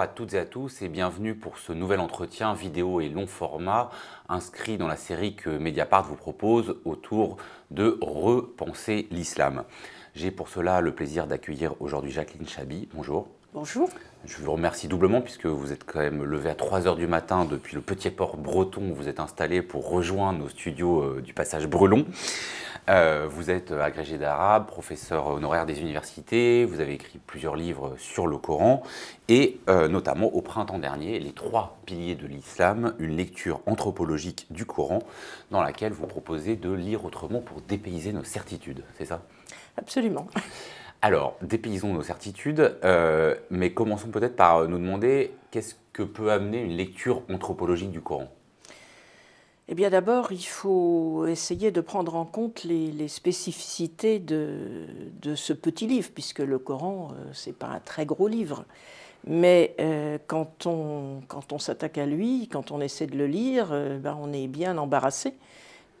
à toutes et à tous et bienvenue pour ce nouvel entretien vidéo et long format inscrit dans la série que Mediapart vous propose autour de repenser l'islam. J'ai pour cela le plaisir d'accueillir aujourd'hui Jacqueline Chabi. Bonjour. Bonjour. Je vous remercie doublement puisque vous êtes quand même levé à 3h du matin depuis le petit port breton où vous êtes installé pour rejoindre nos studios euh, du passage Brelon. Euh, vous êtes agrégé d'arabe, professeur honoraire des universités, vous avez écrit plusieurs livres sur le Coran, et euh, notamment au printemps dernier, Les trois piliers de l'islam, une lecture anthropologique du Coran, dans laquelle vous proposez de lire autrement pour dépayser nos certitudes, c'est ça Absolument. Alors, dépaysons nos certitudes, euh, mais commençons peut-être par nous demander qu'est-ce que peut amener une lecture anthropologique du Coran eh bien d'abord, il faut essayer de prendre en compte les, spécificités de, ce petit livre, puisque le Coran, euh, c'est pas un très gros livre. Mais euh, quand on, quand on s'attaque à lui, quand on essaie de le lire, euh, ben, on est bien embarrassé.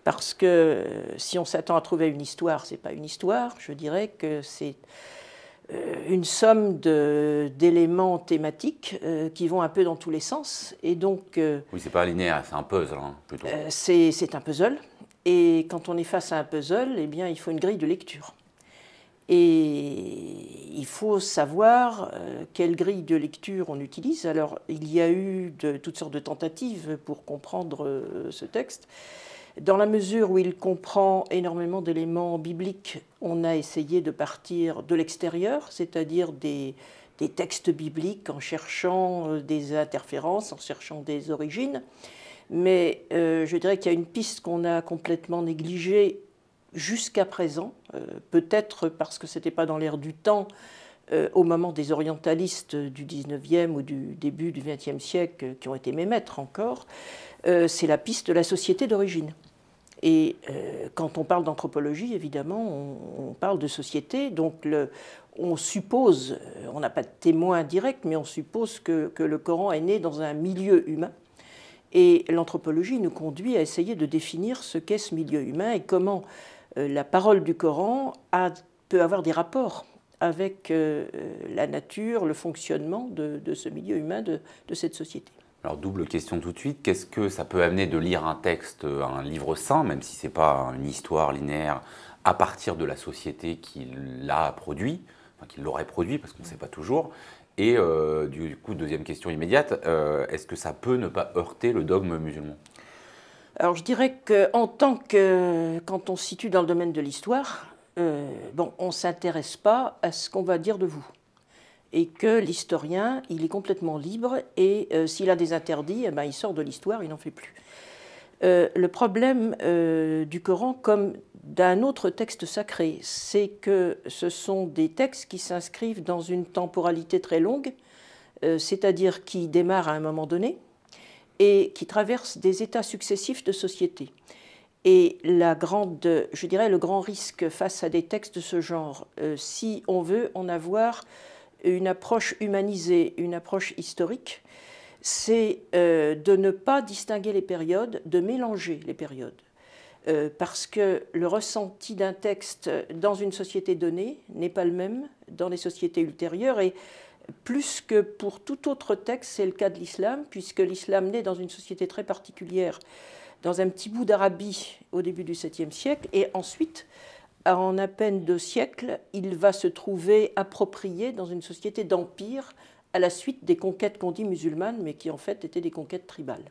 Parce que si on s'attend à trouver une histoire, c'est pas une histoire. Je dirais que c'est euh, une somme d'éléments thématiques euh, qui vont un peu dans tous les sens. Et donc, n'est euh, oui, c'est pas linéaire, c'est un puzzle hein, plutôt. c'est un puzzle. Et quand on est face à un puzzle, eh bien, il faut une grille de lecture. Et il faut savoir quelle grille de lecture on utilise. Alors, il y a eu de, toutes sortes de tentatives pour comprendre ce texte. Dans la mesure où il comprend énormément d'éléments bibliques, on a essayé de partir de l'extérieur, c'est-à-dire des, textes bibliques en cherchant euh, des interférences, en cherchant des origines. Mais euh, je dirais qu'il y a une piste qu'on a complètement négligée jusqu'à présent, euh, peut-être parce que ce n'était pas dans l'air du temps au moment des orientalistes du 19e ou du début du 20e siècle, qui ont été mes maîtres encore, c'est la piste de la société d'origine. Et euh, quand on parle d'anthropologie, évidemment, on, parle de société. Donc on suppose, euh, on n'a pas de témoin direct, mais on suppose que, le Coran est né dans un milieu humain. Et l'anthropologie nous conduit à essayer de définir ce qu'est ce milieu humain et comment euh, la parole du Coran peut avoir des rapports avec la nature, le fonctionnement de, ce milieu humain, de cette société. Alors double question tout de suite, qu'est-ce que ça peut amener de lire un texte, euh, un livre saint, même si ce n'est pas une histoire linéaire, à partir de la société qui l'a produit, enfin qui l'aurait produit, parce qu'on ne sait pas toujours. Et euh, du coup, deuxième question immédiate, euh, est-ce que ça peut ne pas heurter le dogme musulman Alors je dirais qu'en tant que, quand on se situe dans le domaine de l'histoire, bon, on ne s'intéresse pas à ce qu'on va dire de vous et que l'historien, il est complètement libre et euh, s'il a des interdits, eh ben, il sort de l'histoire, il n'en fait plus. Euh, le problème euh, du Coran, comme d'un autre texte sacré, c'est que ce sont des textes qui s'inscrivent dans une temporalité très longue, c'est-à-dire qui démarrent à un moment donné et qui traversent des états successifs de société. Et la grande, je dirais, le grand risque face à des textes de ce genre, si on veut en avoir une approche humanisée, une approche historique, c'est euh, de ne pas distinguer les périodes, de mélanger les périodes. Euh, parce que le ressenti d'un texte dans une société donnée n'est pas le même dans les sociétés ultérieures. Et plus que pour tout autre texte, c'est le cas de l'islam, puisque l'islam naît dans une société très particulière, dans un petit bout d'Arabie au début du 7e siècle, et ensuite en à peine deux siècles, il va se trouver approprié dans une société d'empire à la suite des conquêtes qu'on dit musulmanes, mais qui en fait étaient des conquêtes tribales.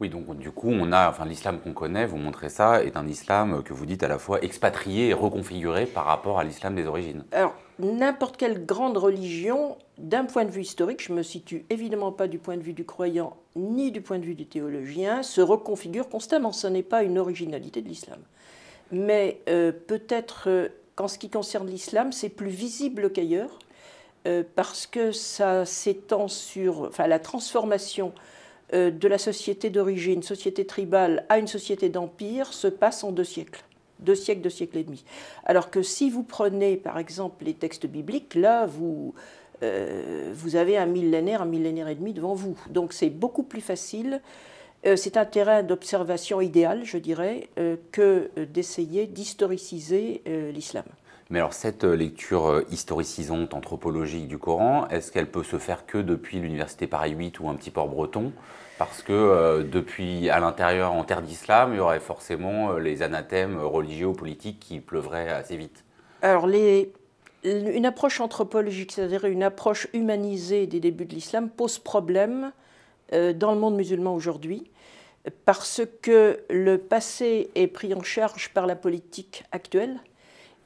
Oui, donc du coup, on a, l'islam qu'on connaît, vous montrez ça, est un islam que vous dites à la fois expatrié et reconfiguré par rapport à l'islam des origines. Alors, n'importe quelle grande religion, d'un point de vue historique, je ne me situe évidemment pas du point de vue du croyant ni du point de vue du théologien, se reconfigure constamment. Ce n'est pas une originalité de l'islam mais euh, peut-être euh, qu'en ce qui concerne l'islam, c'est plus visible qu'ailleurs, euh, parce que ça s'étend sur enfin, la transformation de la société d'origine, société tribale, à une société d'empire, se passe en deux siècles. Deux siècles, deux siècles et demi. Alors que si vous prenez, par exemple, les textes bibliques, là, vous, vous avez un millénaire, un millénaire et demi devant vous. Donc c'est beaucoup plus facile euh, c'est un terrain d'observation idéal, je dirais, euh, que euh, d'essayer d'historiciser l'islam. Mais alors cette lecture historicisante, anthropologique du Coran, est-ce qu'elle peut se faire que depuis l'université Paris 8 ou un petit port breton Parce que depuis, à l'intérieur, en terre d'islam, il y aurait forcément les anathèmes religieux ou politiques qui pleuvraient assez vite. Alors une approche anthropologique, c'est-à-dire une approche humanisée des débuts de l'islam, pose problème euh, dans le monde musulman aujourd'hui, parce que le passé est pris en charge par la politique actuelle.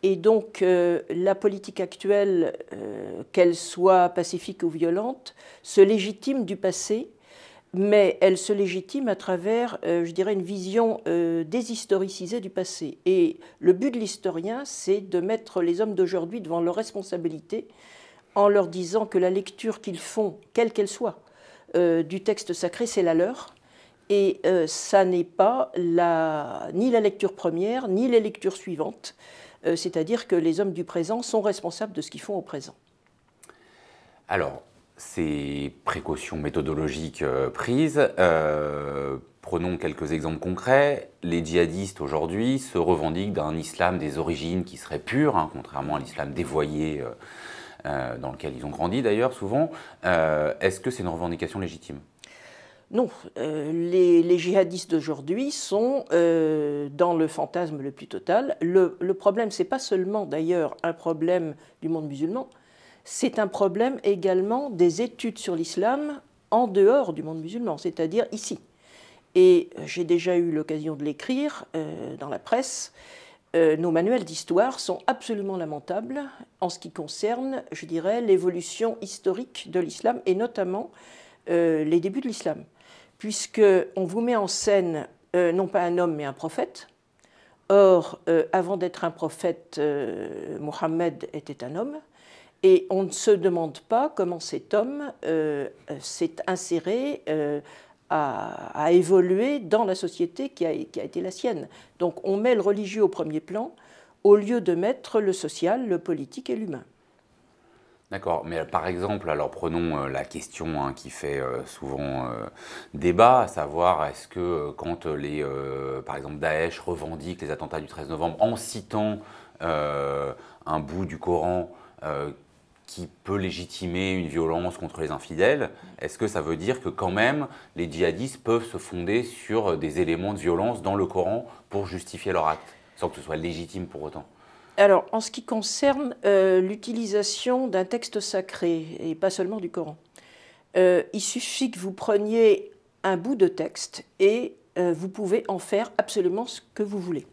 Et donc euh, la politique actuelle, euh, qu'elle soit pacifique ou violente, se légitime du passé, mais elle se légitime à travers, je dirais, une vision déshistoricisée du passé. Et le but de l'historien, c'est de mettre les hommes d'aujourd'hui devant leurs responsabilités en leur disant que la lecture qu'ils font, quelle qu'elle soit, euh, du texte sacré, c'est la leur. Et euh, ça n'est pas la, ni la lecture première, ni les lectures suivantes. Euh, c'est-à-dire que les hommes du présent sont responsables de ce qu'ils font au présent. Alors, ces précautions méthodologiques prises, prenons quelques exemples concrets. Les djihadistes aujourd'hui se revendiquent d'un islam des origines qui serait pur, hein, contrairement à l'islam dévoyé euh, dans lequel ils ont grandi d'ailleurs souvent, euh, est-ce que c'est une revendication légitime non, euh, les, djihadistes d'aujourd'hui sont dans le fantasme le plus total. Le, problème, ce n'est pas seulement d'ailleurs un problème du monde musulman, c'est un problème également des études sur l'islam en dehors du monde musulman, c'est-à-dire ici. Et j'ai déjà eu l'occasion de l'écrire dans la presse. Euh, nos manuels d'histoire sont absolument lamentables en ce qui concerne, je dirais, l'évolution historique de l'islam et notamment euh, les débuts de l'islam. Puisqu'on vous met en scène euh, non pas un homme mais un prophète. Or, avant d'être un prophète, Mohammed était un homme. Et on ne se demande pas comment cet homme s'est inséré à, évoluer dans la société qui a, qui a, été la sienne. Donc on met le religieux au premier plan au lieu de mettre le social, le politique et l'humain. D'accord, mais par exemple, alors prenons euh, la question hein, qui fait euh, souvent euh, débat, à savoir est-ce que quand les, par exemple, Daesh revendique les attentats du 13 novembre en citant un bout du Coran qui peut légitimer une violence contre les infidèles, est-ce que ça veut dire que quand même les djihadistes peuvent se fonder sur des éléments de violence dans le Coran pour justifier leur acte, sans que ce soit légitime pour autant Alors, en ce qui concerne euh, l'utilisation d'un texte sacré, et pas seulement du Coran, euh, il suffit que vous preniez un bout de texte et euh, vous pouvez en faire absolument ce que vous voulez.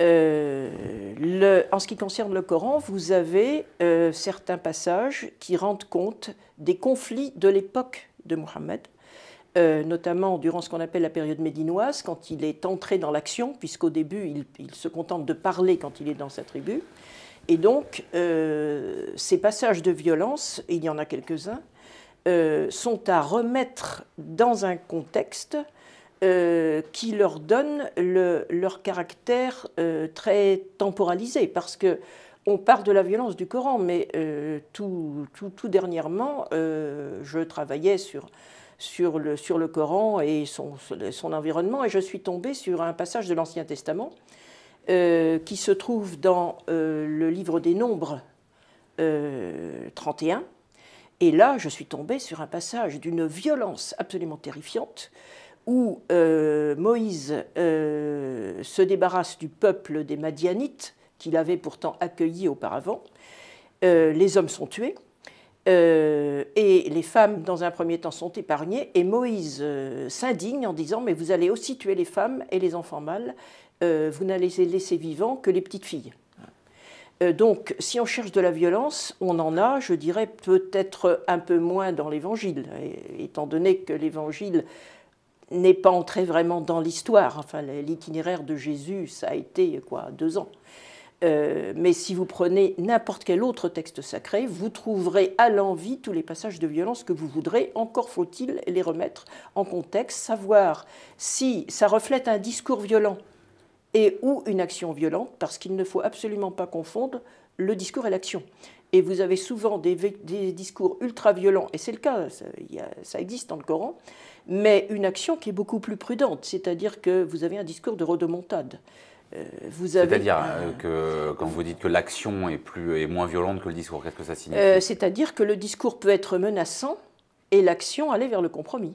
Euh, en ce qui concerne le Coran, vous avez euh, certains passages qui rendent compte des conflits de l'époque de Mohammed, euh, notamment durant ce qu'on appelle la période médinoise, quand il est entré dans l'action, puisqu'au début, il, il, se contente de parler quand il est dans sa tribu. Et donc, ces passages de violence, il y en a quelques-uns, sont à remettre dans un contexte euh, qui leur donne leur caractère euh, très temporalisé, parce que on part de la violence du Coran, mais euh, tout, tout, dernièrement, je travaillais sur, sur, le, sur le Coran et son, son environnement, et je suis tombée sur un passage de l'Ancien Testament qui se trouve dans le livre des Nombres 31. Et là, je suis tombée sur un passage d'une violence absolument terrifiante où euh, Moïse euh, se débarrasse du peuple des Madianites, qu'il avait pourtant accueilli auparavant. Euh, les hommes sont tués. et les femmes, dans un premier temps, sont épargnées. Et Moïse s'indigne en disant, mais vous allez aussi tuer les femmes et les enfants mâles. vous n'allez laisser vivants que les petites filles. Donc, si on cherche de la violence, on en a, je dirais, peut-être un peu moins dans l'Évangile, étant donné que l'Évangile n'est pas entré vraiment dans l'histoire. Enfin, l'itinéraire de Jésus, ça a été quoi, deux ans. Euh, mais si vous prenez n'importe quel autre texte sacré, vous trouverez à l'envi tous les passages de violence que vous voudrez. Encore faut-il les remettre en contexte, savoir si ça reflète un discours violent et ou une action violente, parce qu'il ne faut absolument pas confondre le discours et l'action. Et vous avez souvent des, discours ultra-violents, et c'est le cas, ça existe dans le Coran, mais une action qui est beaucoup plus prudente, c'est-à-dire que vous avez un discours de rodomontade. Euh, c'est-à-dire euh, que quand vous dites que l'action est, plus, est moins violente que le discours, qu'est-ce que ça signifie euh, C'est-à-dire que le discours peut être menaçant et l'action aller vers le compromis.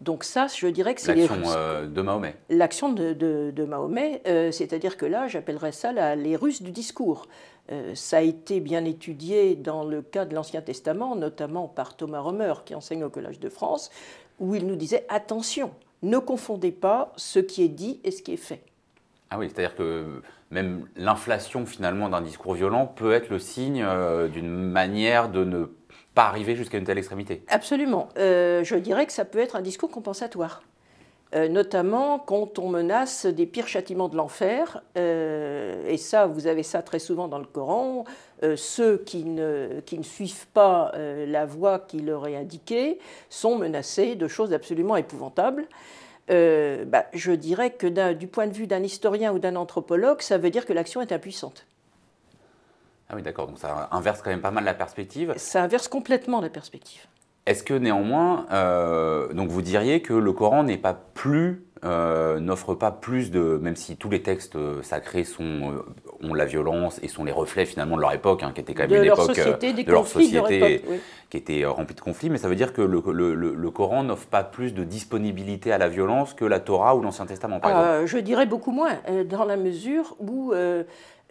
Donc ça, je dirais que c'est l'action euh, de Mahomet. L'action de, Mahomet, c'est-à-dire que là, j'appellerais ça les Russes du discours. ça a été bien étudié dans le cas de l'Ancien Testament, notamment par Thomas Romer, qui enseigne au Collège de France, où il nous disait attention, ne confondez pas ce qui est dit et ce qui est fait. Ah oui, c'est-à-dire que même l'inflation finalement d'un discours violent peut être le signe euh, d'une manière de ne pas arriver jusqu'à une telle extrémité. Absolument. Euh, je dirais que ça peut être un discours compensatoire. Euh, notamment quand on menace des pires châtiments de l'enfer, euh, et ça, vous avez ça très souvent dans le Coran, euh, ceux qui ne, suivent pas la voie qui leur est indiquée sont menacés de choses absolument épouvantables. Bah, je dirais que du point de vue d'un historien ou d'un anthropologue, ça veut dire que l'action est impuissante. Ah oui, d'accord, donc ça inverse quand même pas mal la perspective. Ça inverse complètement la perspective. Est-ce que néanmoins, euh, donc vous diriez que le Coran n'est pas plus euh, n'offre pas plus de, même si tous les textes euh, sacrés sont, ont la violence et sont les reflets finalement de leur époque, hein, qui était quand même une époque de leur société, qui était remplie de conflits, mais ça veut dire que le, Coran n'offre pas plus de disponibilité à la violence que la Torah ou l'Ancien Testament, par exemple. Je dirais beaucoup moins, dans la mesure où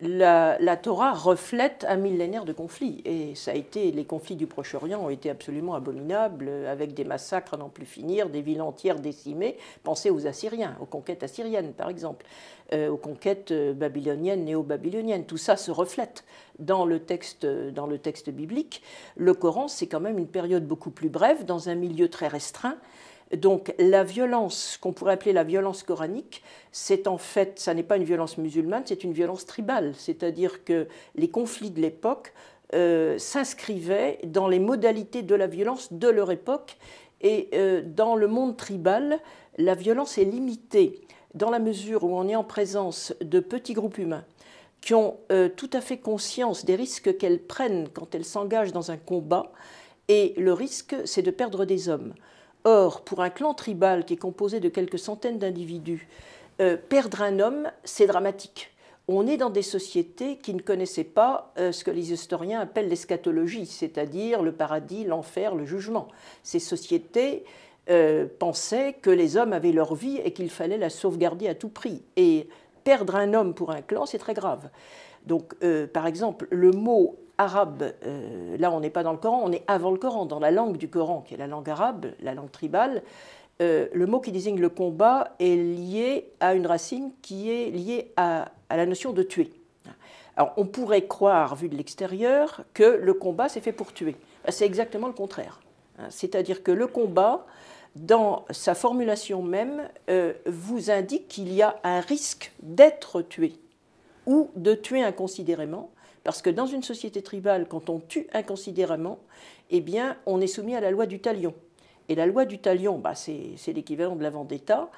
la, Torah reflète un millénaire de conflits. Et ça a été, les conflits du Proche-Orient ont été absolument abominables, avec des massacres à n'en plus finir, des villes entières décimées. Pensez aux Assyriens, aux conquêtes assyriennes, par exemple, euh, aux conquêtes euh, babyloniennes, néo-babyloniennes. Tout ça se reflète dans le texte, dans le texte biblique. Le Coran, c'est quand même une période beaucoup plus brève, dans un milieu très restreint. Donc la violence qu'on pourrait appeler la violence coranique, c'est en fait, ça n'est pas une violence musulmane, c'est une violence tribale, c'est-à-dire que les conflits de l'époque euh, s'inscrivaient dans les modalités de la violence de leur époque et euh, dans le monde tribal, la violence est limitée dans la mesure où on est en présence de petits groupes humains qui ont euh, tout à fait conscience des risques qu'elles prennent quand elles s'engagent dans un combat, et le risque, c'est de perdre des hommes. Or, pour un clan tribal qui est composé de quelques centaines d'individus, euh, perdre un homme, c'est dramatique. On est dans des sociétés qui ne connaissaient pas euh, ce que les historiens appellent l'eschatologie, c'est-à-dire le paradis, l'enfer, le jugement. Ces sociétés euh, pensaient que les hommes avaient leur vie et qu'il fallait la sauvegarder à tout prix. Et perdre un homme pour un clan, c'est très grave. Donc, par exemple, le mot arabe, euh, là on n'est pas dans le Coran, on est avant le Coran, dans la langue du Coran, qui est la langue arabe, la langue tribale, euh, le mot qui désigne le combat est lié à une racine qui est liée à, la notion de tuer. Alors on pourrait croire, vu de l'extérieur, que le combat s'est fait pour tuer. Ben, c'est exactement le contraire. Hein, c'est-à-dire que le combat, dans sa formulation même, euh, vous indique qu'il y a un risque d'être tué ou de tuer inconsidérément, parce que dans une société tribale, quand on tue inconsidérément, eh bien, on est soumis à la loi du talion. Et la loi du talion, bah, c'est l'équivalent de la vendetta.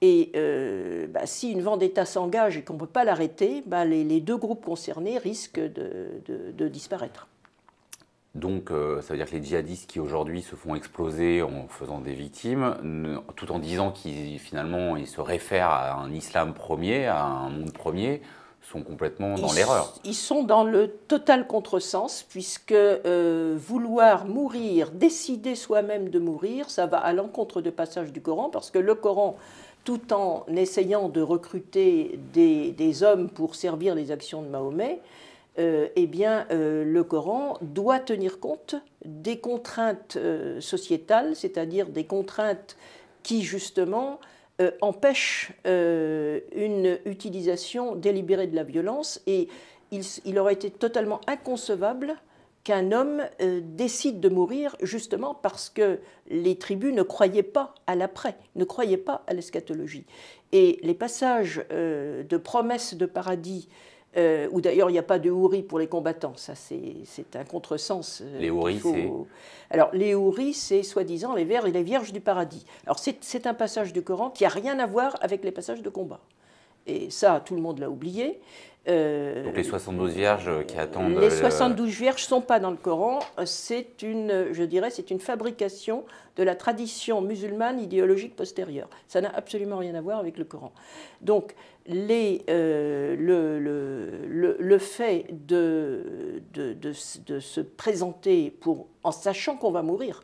Et euh, bah, si une vendetta s'engage et qu'on ne peut pas l'arrêter, bah, les, deux groupes concernés risquent de, disparaître. Donc euh, ça veut dire que les djihadistes qui aujourd'hui se font exploser en faisant des victimes, tout en disant qu'ils finalement ils se réfèrent à un islam premier, à un monde premier, sont complètement dans l'erreur. Ils sont dans le total contresens, puisque euh, vouloir mourir, décider soi-même de mourir, ça va à l'encontre de passage du Coran, parce que le Coran, tout en essayant de recruter des, hommes pour servir les actions de Mahomet, euh, eh bien, euh, le Coran doit tenir compte des contraintes sociétales, c'est-à-dire des contraintes qui, justement, euh, empêche euh, une utilisation délibérée de la violence et il, aurait été totalement inconcevable qu'un homme euh, décide de mourir justement parce que les tribus ne croyaient pas à l'après, ne croyaient pas à l'eschatologie. Et les passages de promesses de paradis euh, où d'ailleurs il n'y a pas de houri pour les combattants, ça c'est un contresens. Euh, les houris, c'est Alors les houris, c'est soi-disant les vers et les vierges du paradis. Alors c'est un passage du Coran qui n'a rien à voir avec les passages de combat. Et ça, tout le monde l'a oublié. Euh, Donc les 72 vierges euh, qui attendent... Les 72 euh, vierges ne sont pas dans le Coran, c'est une, je dirais, c'est une fabrication de la tradition musulmane idéologique postérieure. Ça n'a absolument rien à voir avec le Coran. Donc les, le, fait de, de, se présenter pour, en sachant qu'on va mourir,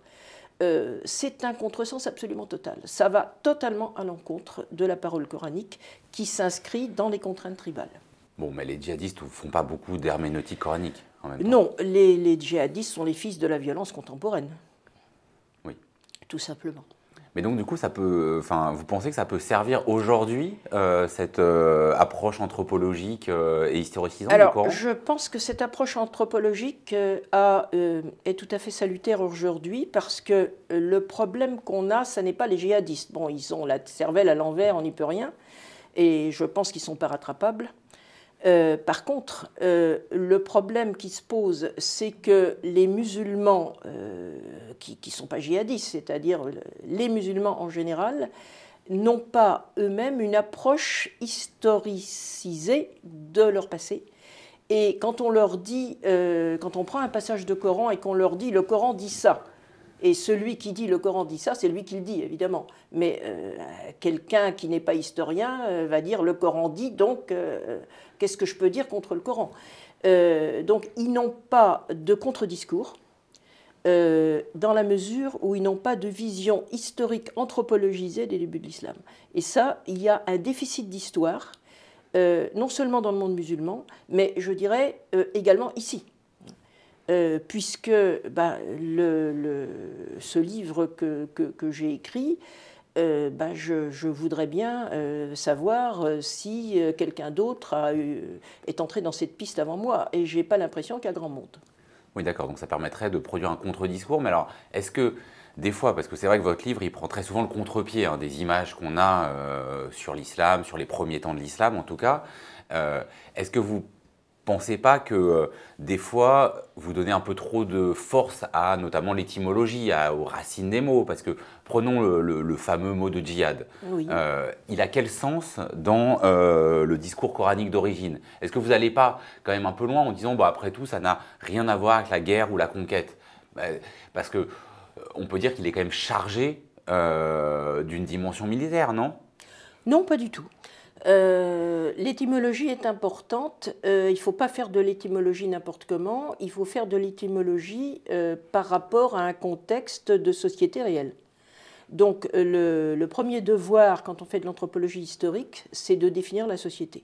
c'est un contresens absolument total. Ça va totalement à l'encontre de la parole coranique qui s'inscrit dans les contraintes tribales. Bon, mais les djihadistes ne font pas beaucoup d'herméneutique coranique Non, les, djihadistes sont les fils de la violence contemporaine. Oui. Tout simplement. Mais donc, du coup, ça peut, enfin, vous pensez que ça peut servir aujourd'hui, euh, cette euh, approche anthropologique euh, et historicisante Alors, je pense que cette approche anthropologique a, est tout à fait salutaire aujourd'hui parce que le problème qu'on a, ce n'est pas les djihadistes. Bon, ils ont la cervelle à l'envers, on n'y peut rien. Et je pense qu'ils ne sont pas rattrapables. Euh, par contre, euh, le problème qui se pose, c'est que les musulmans, euh, qui ne sont pas djihadistes, c'est-à-dire les musulmans en général, n'ont pas eux-mêmes une approche historicisée de leur passé. Et quand on leur dit, quand on prend un passage de Coran et qu'on leur dit le Coran dit ça, et celui qui dit le Coran dit ça, c'est lui qui le dit, évidemment. Mais euh, quelqu'un qui n'est pas historien euh, va dire le Coran dit, donc euh, qu'est-ce que je peux dire contre le Coran Donc ils n'ont pas de contre-discours. dans la mesure où ils n'ont pas de vision historique anthropologisée des débuts de l'islam. Et ça, il y a un déficit d'histoire, non seulement dans le monde musulman, mais je dirais également ici. Euh, puisque ben, le, ce livre que, que, j'ai écrit, euh, ben, je, voudrais bien euh, savoir si quelqu'un d'autre est entré dans cette piste avant moi, et je n'ai pas l'impression qu'il y a grand monde. Oui, d'accord, donc ça permettrait de produire un contre-discours, mais alors est-ce que des fois, parce que c'est vrai que votre livre, il prend très souvent le contre-pied hein, des images qu'on a sur l'islam, sur les premiers temps de l'islam en tout cas. Est-ce que vous pensez pas que euh, des fois, vous donnez un peu trop de force à notamment l'étymologie, aux racines des mots. Parce que prenons le, fameux mot de djihad. Euh, il a quel sens dans euh, le discours coranique d'origine Est-ce que vous n'allez pas quand même un peu loin en disant, bah, après tout, ça n'a rien à voir avec la guerre ou la conquête bah, Parce que on peut dire qu'il est quand même chargé d'une dimension militaire, non Non, pas du tout. Euh, l'étymologie est importante. Euh, il ne faut pas faire de l'étymologie n'importe comment. Il faut faire de l'étymologie euh, par rapport à un contexte de société réelle. Donc le, premier devoir quand on fait de l'anthropologie historique, c'est de définir la société.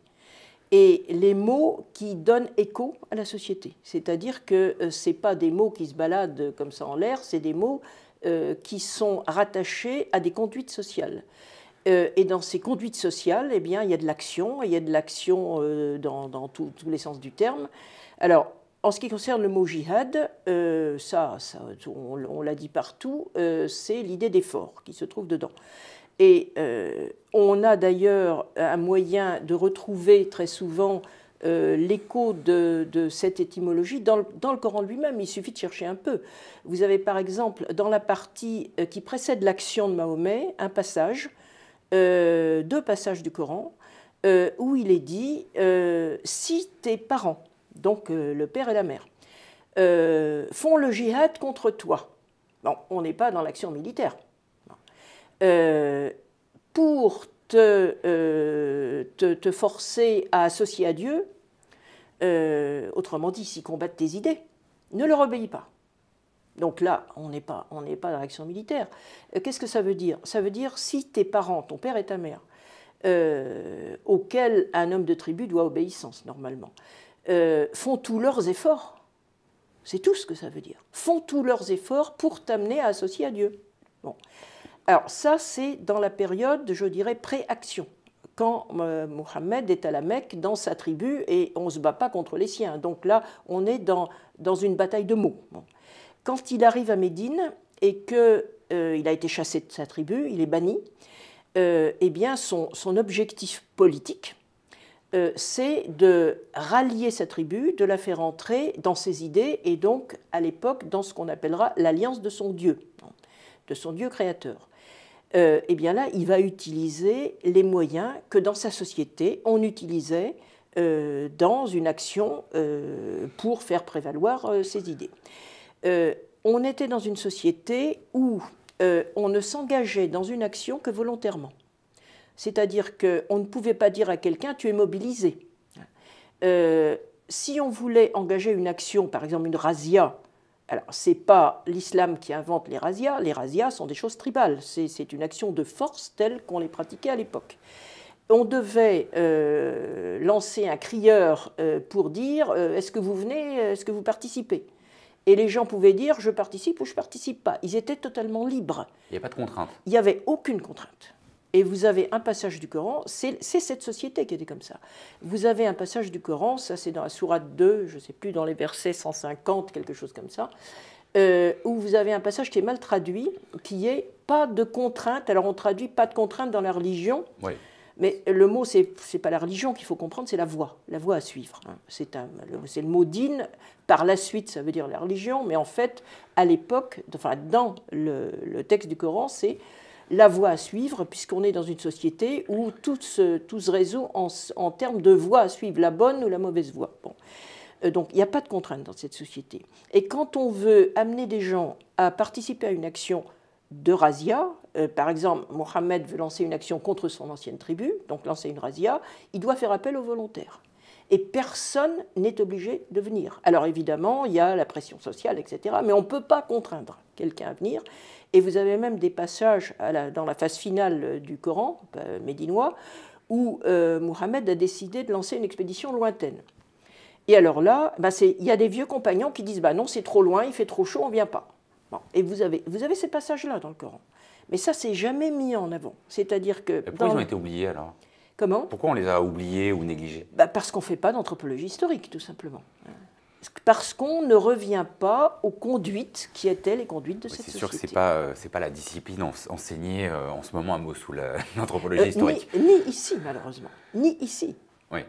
Et les mots qui donnent écho à la société. C'est-à-dire que ce pas des mots qui se baladent comme ça en l'air, c'est des mots qui sont rattachés à des conduites sociales. Euh, et dans ces conduites sociales, eh bien, il y a de l'action, il y a de l'action euh, dans, tous les sens du terme. Alors, en ce qui concerne le mot jihad, euh, ça, on, l'a dit partout, c'est l'idée d'effort qui se trouve dedans. Et on a d'ailleurs un moyen de retrouver très souvent l'écho de, cette étymologie dans le, dans le Coran lui-même. Il suffit de chercher un peu. Vous avez par exemple dans la partie qui précède l'action de Mahomet un passage euh, deux passages du Coran euh, où il est dit euh, si tes parents, donc le père et la mère, font le jihad contre toi, bon, on n'est pas dans l'action militaire, pour te, te, te, forcer à associer à Dieu, autrement dit, s'ils combattent tes idées, ne leur obéis pas. Donc là, on n'est pas, pas dans l'action militaire. Euh, qu'est-ce que ça veut dire Ça veut dire si tes parents, ton père et ta mère, euh, auxquels un homme de tribu doit obéissance normalement, euh, font tous leurs efforts. C'est tout ce que ça veut dire. Font tous leurs efforts pour t'amener à associer à Dieu. Bon. Alors ça, c'est dans la période, je dirais, pré-action quand Mohammed est à la Mecque dans sa tribu et on ne se bat pas contre les siens. Donc là, on est dans, une bataille de mots. Quand il arrive à Médine et qu'il euh, il a été chassé de sa tribu, il est banni, euh, eh bien son, objectif politique, euh, c'est de rallier sa tribu, de la faire entrer dans ses idées et donc à l'époque dans ce qu'on appellera l'alliance de son Dieu, de son Dieu créateur. et eh bien là, il va utiliser les moyens que dans sa société on utilisait dans une action pour faire prévaloir ses idées. Euh, on était dans une société où euh, on ne s'engageait dans une action que volontairement. C'est-à-dire qu'on ne pouvait pas dire à quelqu'un tu es mobilisé. Euh, si on voulait engager une action, par exemple une razzia, alors c'est pas l'islam qui invente les razzias, les razzias sont des choses tribales, c'est une action de force telle qu'on les pratiquait à l'époque on devait lancer un crieur pour dire est-ce que vous venez, est-ce que vous participez et les gens pouvaient dire je participe ou je participe pas. Ils étaient totalement libres. Il n'y a pas de contrainte. Il n'y avait aucune contrainte. Et vous avez un passage du Coran, c'est cette société qui était comme ça. Vous avez un passage du Coran, ça c'est dans la Sourate 2, je ne sais plus, dans les versets 150, quelque chose comme ça, euh, où vous avez un passage qui est mal traduit, qui est pas de contrainte. Alors on traduit pas de contrainte dans la religion. Oui. Mais le mot, ce n'est pas la religion qu'il faut comprendre, c'est la voie, la voie à suivre. C'est le, le mot din, par la suite, ça veut dire la religion, mais en fait, à l'époque, enfin, dans le, texte du Coran, c'est la voie à suivre, puisqu'on est dans une société où tout se, tout se résout en, en, termes de voie à suivre, la bonne ou la mauvaise voie. Bon. Euh, donc il n'y a pas de contrainte dans cette société. Et quand on veut amener des gens à participer à une action de razzia, euh, par exemple, Mohamed veut lancer une action contre son ancienne tribu, donc lancer une razzia, il doit faire appel aux volontaires. Et personne n'est obligé de venir. Alors évidemment, il y a la pression sociale, etc. Mais on ne peut pas contraindre quelqu'un à venir. Et vous avez même des passages dans la phase finale euh, du Coran euh, médinois où Mohammed Mohamed a décidé de lancer une expédition lointaine. Et alors là, bah, il y a des vieux compagnons qui disent bah non, c'est trop loin, il fait trop chaud, on ne vient pas. Et vous avez, vous avez ces passages-là dans le Coran. Mais ça, c'est jamais mis en avant. C'est-à-dire que. pourquoi ils ont été oubliés alors Comment Pourquoi on les a oubliés ou négligés bah Parce qu'on ne fait pas d'anthropologie historique, tout simplement. Parce qu'on ne revient pas aux conduites qui étaient les conduites de cette société. C'est sûr que ce n'est pas, euh, pas, la discipline enseignée euh, en ce moment à Mossoul, euh, l'anthropologie historique. ni ici, malheureusement. Ni ici. Oui.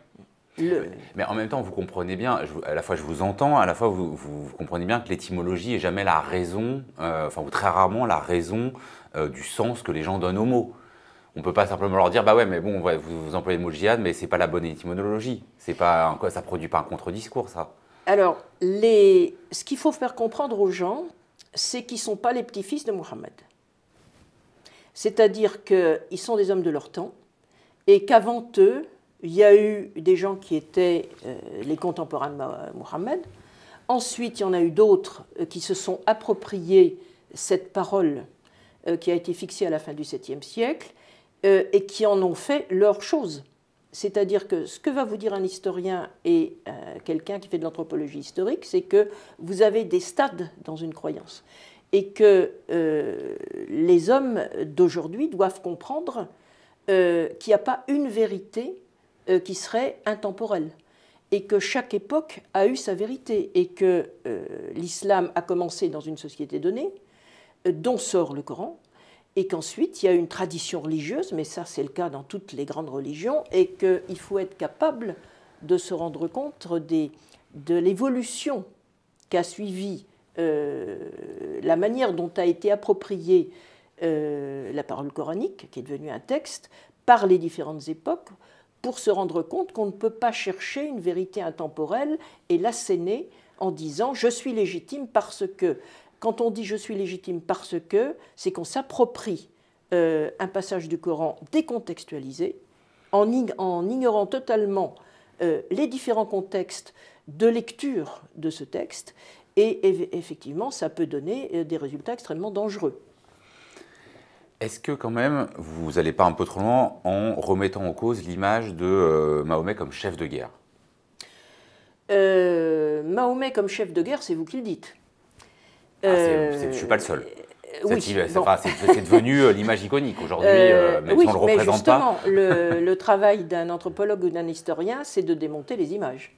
Mais en même temps, vous comprenez bien, à la fois je vous entends, à la fois vous, comprenez bien que l'étymologie est jamais la raison, euh, enfin, ou très rarement la raison euh, du sens que les gens donnent aux mots. On peut pas simplement leur dire, bah ouais, mais bon, vous, employez le mot djihad, mais c'est pas la bonne étymologie. C'est pas, ça produit pas un contre-discours, ça. Alors, les... ce qu'il faut faire comprendre aux gens, c'est qu'ils sont pas les petits-fils de Mohammed. C'est-à-dire qu'ils sont des hommes de leur temps et qu'avant eux, il y a eu des gens qui étaient euh, les contemporains de Mohammed. Ensuite, il y en a eu d'autres euh, qui se sont appropriés cette parole euh, qui a été fixée à la fin du 7e siècle et qui en ont fait leur chose. C'est-à-dire que ce que va vous dire un historien et quelqu'un qui fait de l'anthropologie historique, c'est que vous avez des stades dans une croyance et que les hommes d'aujourd'hui doivent comprendre qu'il n'y a pas une vérité euh, qui serait intemporel, et que chaque époque a eu sa vérité et que euh, l'islam a commencé dans une société donnée, euh, dont sort le Coran, et qu'ensuite il y a une tradition religieuse, mais ça c'est le cas dans toutes les grandes religions, et qu'il faut être capable de se rendre compte de l'évolution qu'a suivi la manière dont a été appropriée la parole coranique, qui est devenue un texte, par les différentes époques, pour se rendre compte qu'on ne peut pas chercher une vérité intemporelle et l'asséner en disant je suis légitime parce que. Quand on dit je suis légitime parce que, c'est qu'on s'approprie euh, un passage du Coran décontextualisé, en, ignorant totalement euh, les différents contextes de lecture de ce texte, et effectivement, ça peut donner euh, des résultats extrêmement dangereux. Est-ce que quand même, vous n'allez pas un peu trop loin en remettant en cause l'image de euh, Mahomet comme chef de guerre euh, Mahomet comme chef de guerre, c'est vous qui le dites. Ah, euh, je ne suis pas le seul. c'est devenu l'image iconique aujourd'hui, même si on le représente mais justement, le, travail d'un anthropologue ou d'un historien, c'est de démonter les images.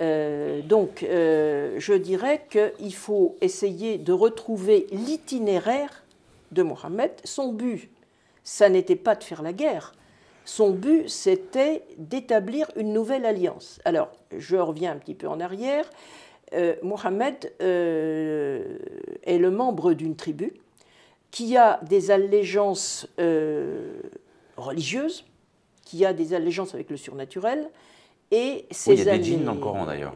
donc, je dirais qu'il faut essayer de retrouver l'itinéraire de Mohammed, son but, ça n'était pas de faire la guerre. Son but, c'était d'établir une nouvelle alliance. Alors, je reviens un petit peu en arrière. Euh, Mohammed euh, est le membre d'une tribu qui a des allégeances euh, religieuses, qui a des allégeances avec le surnaturel. Et ces oui, il y dans Coran hein, d'ailleurs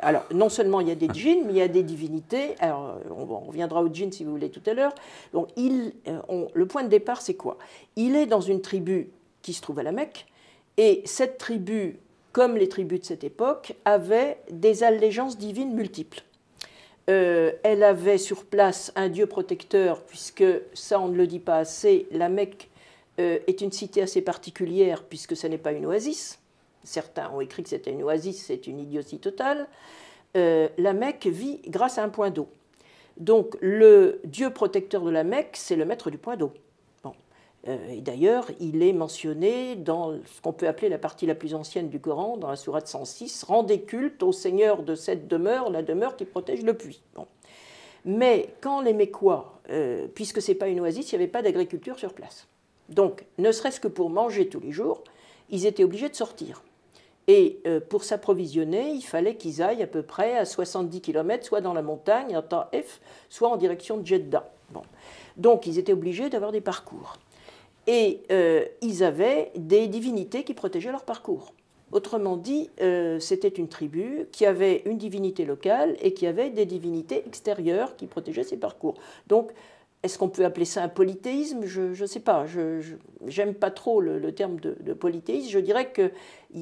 alors, non seulement il y a des djinns, mais il y a des divinités. Alors, on, reviendra aux djinns si vous voulez tout à l'heure. Donc, il, euh, le point de départ, c'est quoi Il est dans une tribu qui se trouve à la Mecque, et cette tribu, comme les tribus de cette époque, avait des allégeances divines multiples. Euh, elle avait sur place un dieu protecteur, puisque ça, on ne le dit pas assez, la Mecque euh, est une cité assez particulière, puisque ce n'est pas une oasis certains ont écrit que c'était une oasis, c'est une idiotie totale, euh, la Mecque vit grâce à un point d'eau. Donc le dieu protecteur de la Mecque, c'est le maître du point d'eau. Bon. Euh, et d'ailleurs, il est mentionné dans ce qu'on peut appeler la partie la plus ancienne du Coran, dans la sourate 106, Rendez culte au Seigneur de cette demeure, la demeure qui protège le puits. Mais quand les Mécois, euh, puisque ce n'est pas une oasis, il n'y avait pas d'agriculture sur place. Donc, ne serait-ce que pour manger tous les jours, ils étaient obligés de sortir. Et euh, pour s'approvisionner, il fallait qu'ils aillent à peu près à 70 km, soit dans la montagne, en temps F, soit en direction de Jeddah. Donc ils étaient obligés d'avoir des parcours. Et euh, ils avaient des divinités qui protégeaient leur parcours. Autrement dit, euh, c'était une tribu qui avait une divinité locale et qui avait des divinités extérieures qui protégeaient ses parcours. Donc est-ce qu'on peut appeler ça un polythéisme Je ne sais pas. Je n'aime pas trop le, terme de, polythéisme. Je dirais qu'il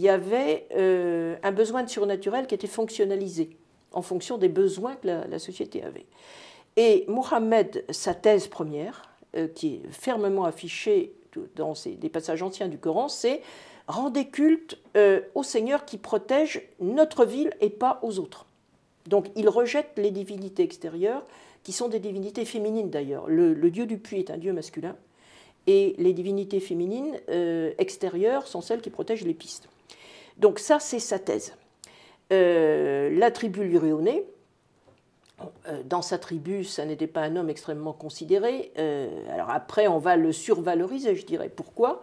y avait euh, un besoin de surnaturel qui était fonctionnalisé en fonction des besoins que la, société avait. Et Mohamed, sa thèse première, euh, qui est fermement affichée dans des passages anciens du Coran, c'est rendez culte euh, au Seigneur qui protège notre ville et pas aux autres. Donc il rejette les divinités extérieures qui sont des divinités féminines d'ailleurs. Le, dieu du puits est un dieu masculin, et les divinités féminines euh, extérieures sont celles qui protègent les pistes. Donc ça, c'est sa thèse. Euh, la tribu lurionée, euh, dans sa tribu, ça n'était pas un homme extrêmement considéré. alors après, on va le survaloriser, je dirais. Pourquoi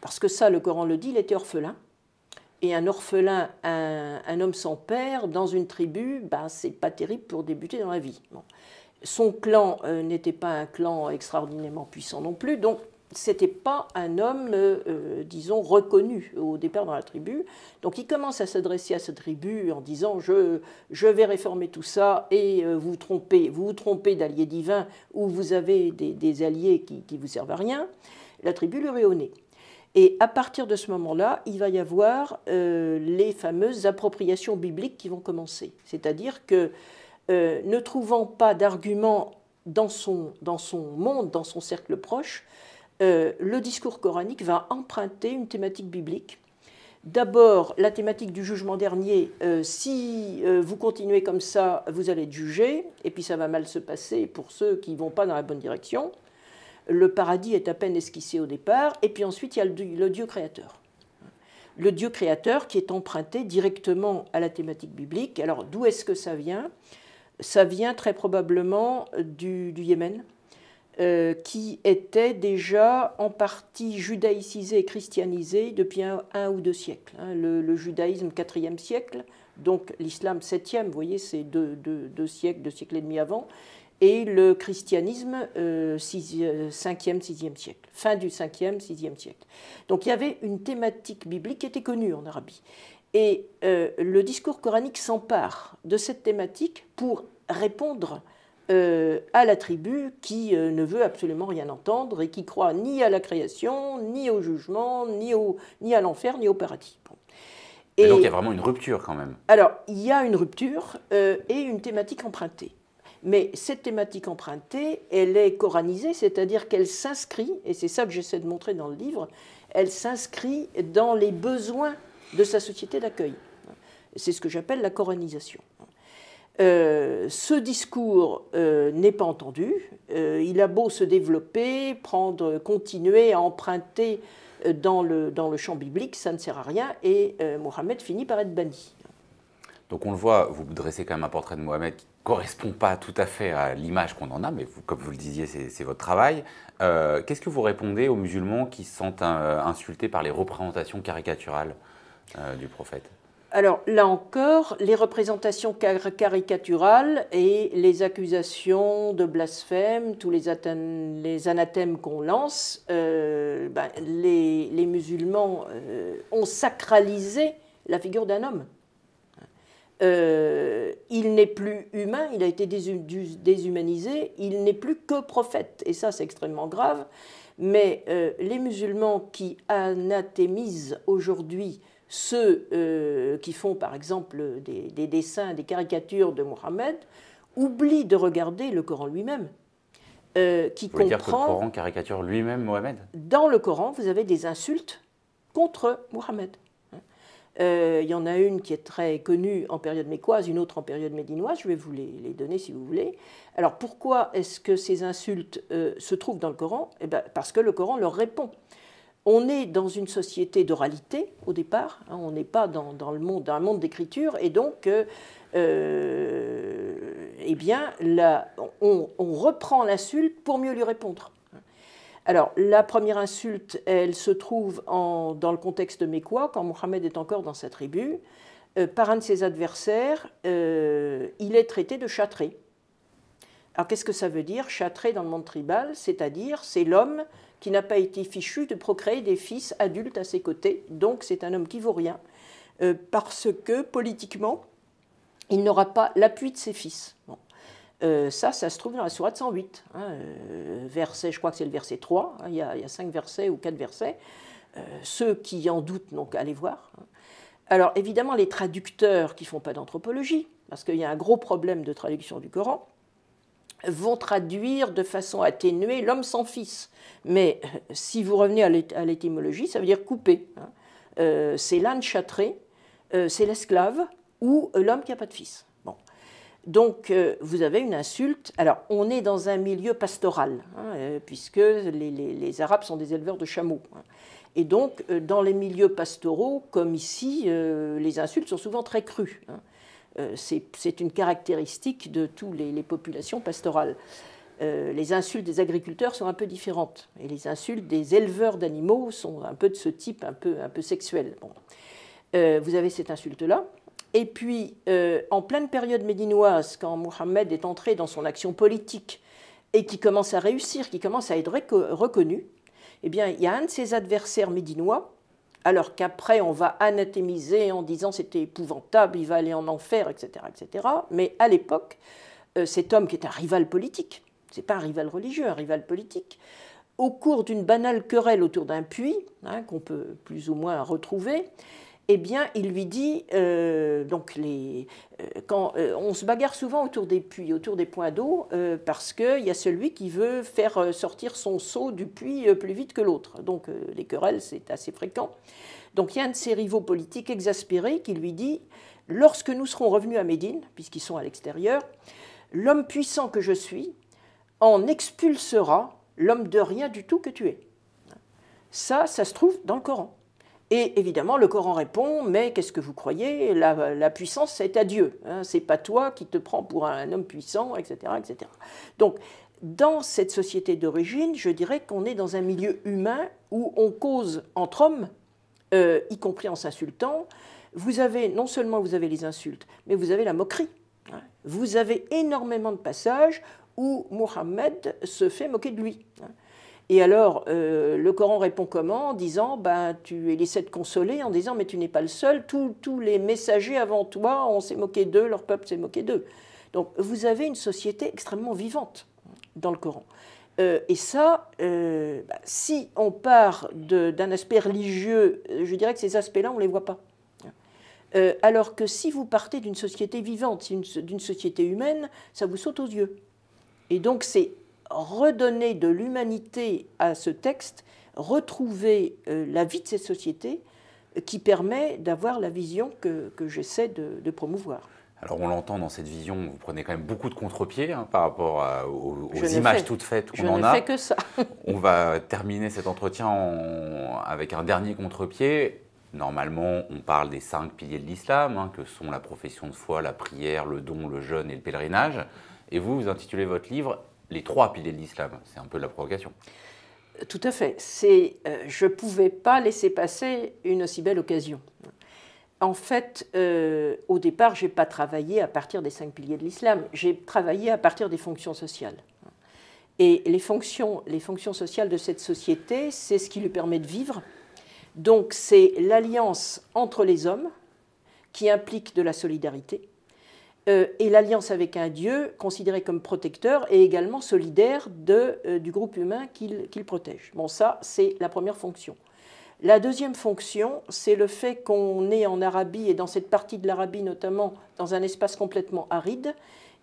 Parce que ça, le Coran le dit, il était orphelin. Et un orphelin, un, homme sans père, dans une tribu, ben, c'est pas terrible pour débuter dans la vie. Son clan euh, n'était pas un clan extraordinairement puissant non plus, donc c'était pas un homme, euh, euh, disons, reconnu au départ dans la tribu. Donc il commence à s'adresser à sa tribu en disant je, je vais réformer tout ça et vous trompez, vous vous trompez d'alliés divins ou vous avez des, alliés qui, ne vous servent à rien. La tribu lui nez. Et à partir de ce moment-là, il va y avoir les fameuses appropriations bibliques qui vont commencer. C'est-à-dire que euh, ne trouvant pas d'argument dans son, monde, dans son cercle proche, euh, le discours coranique va emprunter une thématique biblique. D'abord, la thématique du jugement dernier, euh, si vous continuez comme ça, vous allez être jugé, et puis ça va mal se passer pour ceux qui ne vont pas dans la bonne direction. Le paradis est à peine esquissé au départ, et puis ensuite il y a le Dieu créateur. Le Dieu créateur qui est emprunté directement à la thématique biblique. Alors d'où est-ce que ça vient ça vient très probablement du, du Yémen, euh, qui était déjà en partie judaïcisé et christianisé depuis un, ou deux siècles. Hein. le, judaïsme 4e siècle, donc l'islam 7e, vous voyez, c'est deux, siècles, deux siècles et demi avant, et le christianisme euh, 5e, euh, 6e siècle, fin du 5e, 6e siècle. Donc il y avait une thématique biblique qui était connue en Arabie. Et euh, le discours coranique s'empare de cette thématique pour répondre euh, à la tribu qui euh, ne veut absolument rien entendre et qui croit ni à la création, ni au jugement, ni, au, ni à l'enfer, ni au paradis. Et, donc il y a vraiment une rupture quand même. Alors il y a une rupture et une thématique empruntée. Mais cette thématique empruntée, elle est coranisée, c'est-à-dire qu'elle s'inscrit, et c'est ça que j'essaie de montrer dans le livre, elle s'inscrit dans les besoins de sa société d'accueil. C'est ce que j'appelle la coronisation. Euh, ce discours euh, n'est pas entendu. Euh, il a beau se développer, prendre, continuer à emprunter dans le, dans le champ biblique, ça ne sert à rien et Mohamed finit par être banni. Donc on le voit, vous dressez quand même un portrait de Mohamed qui ne correspond pas tout à fait à l'image qu'on en a, mais comme vous le disiez, c'est votre travail. Qu'est-ce que vous répondez aux musulmans qui se sentent insultés par les représentations caricaturales euh, du prophète alors là encore, les représentations caricaturales et les accusations de blasphème, tous les, anathèmes qu'on lance, euh, ben, les, musulmans euh, ont sacralisé la figure d'un homme. il n'est plus humain, il a été déshumanisé, il n'est plus que prophète. Et ça, c'est extrêmement grave. Mais les musulmans qui anathémisent aujourd'hui ceux euh, qui font par exemple des, dessins, des caricatures de Mohammed, oublient de regarder le Coran lui-même. Euh, qui le Coran caricature lui-même Mohammed Dans le Coran, vous avez des insultes contre Mohammed. Hein. Euh, il y en a une qui est très connue en période mécoise, une autre en période médinoise. Je vais vous les, donner si vous voulez. Alors pourquoi est-ce que ces insultes se trouvent dans le Coran eh ben, Parce que le Coran leur répond on est dans une société d'oralité au départ, hein, on n'est pas dans, le monde, un monde d'écriture, et donc, euh, euh, eh bien, on, reprend l'insulte pour mieux lui répondre. Alors, la première insulte, elle se trouve dans le contexte mécois, quand Mohamed est encore dans sa tribu. Euh, par un de ses adversaires, il est traité de châtré. Alors, qu'est-ce que ça veut dire, châtré dans le monde tribal C'est-à-dire, c'est l'homme qui n'a pas été fichu de procréer des fils adultes à ses côtés. Donc c'est un homme qui vaut rien, euh, parce que politiquement, il n'aura pas l'appui de ses fils. Euh, ça, ça se trouve dans la Sourate 108, hein, euh, verset, je crois que c'est le verset 3, hein, il, y, a, 5 versets ou 4 versets. ceux qui en doutent, donc allez voir. Hein. Alors évidemment, les traducteurs qui font pas d'anthropologie, parce qu'il y a un gros problème de traduction du Coran, vont traduire de façon atténuée l'homme sans fils. Mais euh, si vous revenez à l'étymologie, ça veut dire couper. Hein. Euh, c'est l'âne châtré, euh, c'est l'esclave ou l'homme qui n'a pas de fils. Bon. Donc vous avez une insulte. Alors on est dans un milieu pastoral, hein, puisque les, Arabes sont des éleveurs de chameaux. Hein. Et donc dans les milieux pastoraux, comme ici, les insultes sont souvent très crues. Euh, c'est une caractéristique de toutes les, populations pastorales. Euh, les insultes des agriculteurs sont un peu différentes. Et les insultes des éleveurs d'animaux sont un peu de ce type, un peu, un peu sexuel. Euh, vous avez cette insulte-là. Et puis, en pleine période médinoise, quand Mohamed est entré dans son action politique et qui commence à réussir, qui commence à être reconnu, eh bien, il y a un de ses adversaires médinois alors qu'après on va anatémiser en disant c'était épouvantable, il va aller en enfer, etc. etc. Mais à l'époque, euh, cet homme qui est un rival politique, c'est pas un rival religieux, un rival politique, au cours d'une banale querelle autour d'un puits, hein, qu'on peut plus ou moins retrouver, eh bien, il lui dit, euh, donc euh, euh, on se bagarre souvent autour des puits, autour des points d'eau, parce qu'il y a celui qui veut faire sortir son seau du puits plus vite que l'autre. Donc les querelles, c'est assez fréquent. Donc il y a un de ses rivaux politiques exaspérés qui lui dit, lorsque nous serons revenus à Médine, puisqu'ils sont à l'extérieur, l'homme puissant que je suis en expulsera l'homme de rien du tout que tu es. Ça, ça se trouve dans le Coran. Et évidemment, le Coran répond Mais qu'est-ce que vous croyez la, puissance, c'est à Dieu. Hein, c'est pas toi qui te prends pour un homme puissant, etc. etc. Donc, dans cette société d'origine, je dirais qu'on est dans un milieu humain où on cause entre hommes, euh, y compris en s'insultant. Vous avez, non seulement vous avez les insultes, mais vous avez la moquerie. Hein. Vous avez énormément de passages où Mohammed se fait moquer de lui. Hein. Et alors, euh, le Coran répond comment En disant, ben, tu, es laissé de consoler en disant, mais tu n'es pas le seul, tous les messagers avant toi, on s'est moqué d'eux, leur peuple s'est moqué d'eux. Donc, vous avez une société extrêmement vivante dans le Coran. Euh, et ça, euh, ben, si on part d'un aspect religieux, je dirais que ces aspects-là, on ne les voit pas. alors que si vous partez d'une société vivante, d'une société humaine, ça vous saute aux yeux. Et donc c'est redonner de l'humanité à ce texte, retrouver euh, la vie de ces sociétés euh, qui permet d'avoir la vision que, j'essaie de, promouvoir. Alors on l'entend dans cette vision, vous prenez quand même beaucoup de contre-pieds hein, par rapport aux, images toutes faites qu'on en a. Je ne fais que ça. on va terminer cet entretien avec un dernier contre-pied. Normalement, on parle des cinq piliers de l'islam, hein, que sont la profession de foi, la prière, le don, le jeûne et le pèlerinage. Et vous, vous intitulez votre livre les trois piliers de l'islam. C'est un peu la provocation. Euh, tout à fait. Euh, je ne pouvais pas laisser passer une aussi belle occasion. En fait, euh, au départ, je n'ai pas travaillé à partir des cinq piliers de l'islam. J'ai travaillé à partir des fonctions sociales. Et les fonctions, les fonctions sociales de cette société, c'est ce qui lui permet de vivre. Donc, c'est l'alliance entre les hommes qui implique de la solidarité, euh, et l'alliance avec un Dieu considéré comme protecteur et également solidaire euh, du groupe humain qu'il protège. Bon, ça, c'est la première fonction. La deuxième fonction, c'est le fait qu'on est en Arabie et dans cette partie de l'Arabie notamment, dans un espace complètement aride,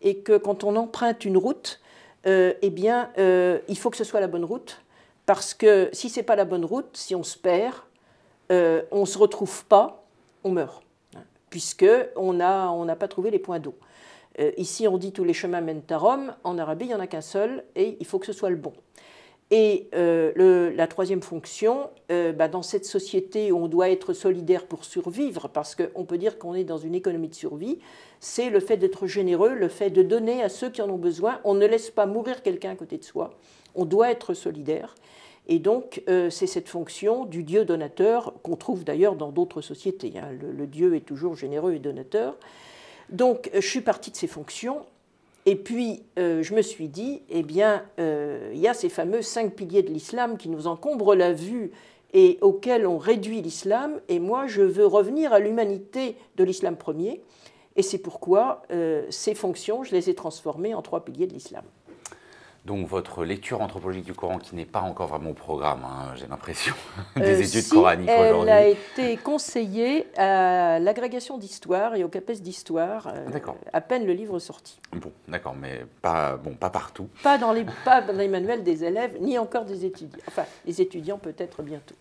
et que quand on emprunte une route, euh, eh bien, il faut que ce soit la bonne route, parce que si ce n'est pas la bonne route, si on se perd, on ne se retrouve pas, on meurt puisqu'on n'a on n'a pas trouvé les points d'eau. Euh, ici, on dit tous les chemins mènent à Rome. En Arabie, il n'y en a qu'un seul et il faut que ce soit le bon. Et euh, la troisième fonction, euh, bah, dans cette société où on doit être solidaire pour survivre, parce qu'on peut dire qu'on est dans une économie de survie, c'est le fait d'être généreux, le fait de donner à ceux qui en ont besoin. On ne laisse pas mourir quelqu'un à côté de soi. On doit être solidaire. Et donc, euh, c'est cette fonction du Dieu donateur qu'on trouve d'ailleurs dans d'autres sociétés. Hein. Le, Dieu est toujours généreux et donateur. Donc, euh, je suis partie de ces fonctions. Et puis, euh, je me suis dit, eh bien, il y a ces fameux cinq piliers de l'islam qui nous encombrent la vue et auxquels on réduit l'islam. Et moi, je veux revenir à l'humanité de l'islam premier. Et c'est pourquoi ces fonctions, je les ai transformées en trois piliers de l'islam. Donc votre lecture anthropologique du Coran, qui n'est pas encore vraiment au programme, hein, j'ai l'impression, des euh, études coraniques aujourd'hui. Elle a été conseillée à l'agrégation d'histoire et au CAPES d'histoire, euh, à peine le livre sorti. Bon, d'accord, mais pas, bon, pas partout. Pas dans, les, pas manuels des élèves, ni encore des étudiants. Enfin, les étudiants peut-être bientôt.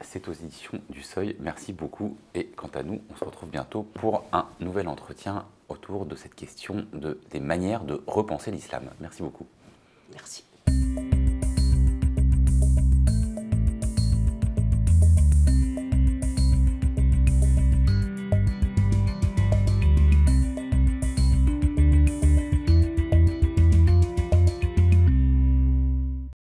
C'est aux éditions du Seuil. Merci beaucoup. Et quant à nous, on se retrouve bientôt pour un nouvel entretien autour de cette question de, des manières de repenser l'islam. Merci beaucoup. Merci.